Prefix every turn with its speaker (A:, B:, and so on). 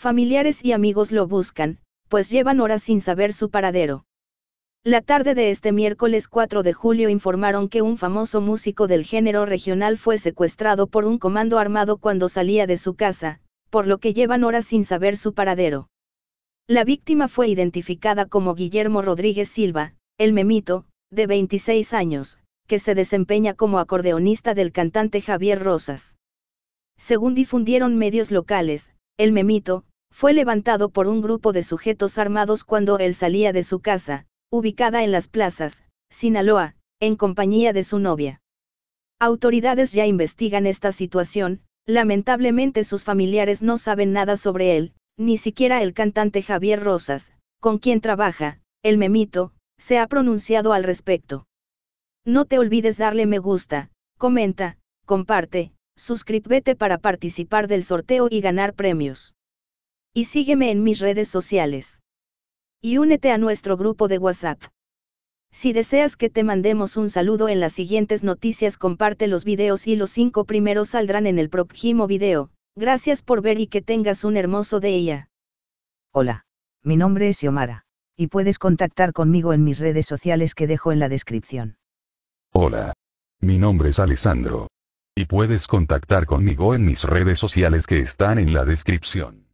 A: Familiares y amigos lo buscan, pues llevan horas sin saber su paradero. La tarde de este miércoles 4 de julio informaron que un famoso músico del género regional fue secuestrado por un comando armado cuando salía de su casa, por lo que llevan horas sin saber su paradero. La víctima fue identificada como Guillermo Rodríguez Silva, el memito, de 26 años, que se desempeña como acordeonista del cantante Javier Rosas. Según difundieron medios locales, el memito, fue levantado por un grupo de sujetos armados cuando él salía de su casa, ubicada en las plazas, Sinaloa, en compañía de su novia. Autoridades ya investigan esta situación, lamentablemente sus familiares no saben nada sobre él, ni siquiera el cantante Javier Rosas, con quien trabaja, el memito, se ha pronunciado al respecto. No te olvides darle me gusta, comenta, comparte, suscríbete para participar del sorteo y ganar premios. Y sígueme en mis redes sociales. Y únete a nuestro grupo de WhatsApp. Si deseas que te mandemos un saludo en las siguientes noticias, comparte los videos y los cinco primeros saldrán en el próximo video. Gracias por ver y que tengas un hermoso día.
B: Hola, mi nombre es Yomara. y puedes contactar conmigo en mis redes sociales que dejo en la descripción. Hola, mi nombre es Alessandro. Y puedes contactar conmigo en mis redes sociales que están en la descripción.